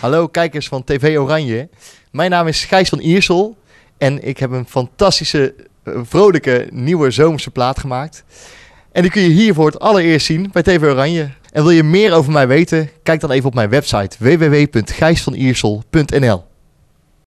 Hallo kijkers van TV Oranje. Mijn naam is Gijs van Iersel en ik heb een fantastische, eh, vrolijke nieuwe zomerse plaat gemaakt. En die kun je hier voor het allereerst zien bij TV Oranje. En wil je meer over mij weten? Kijk dan even op mijn website www.gijsvaniersel.nl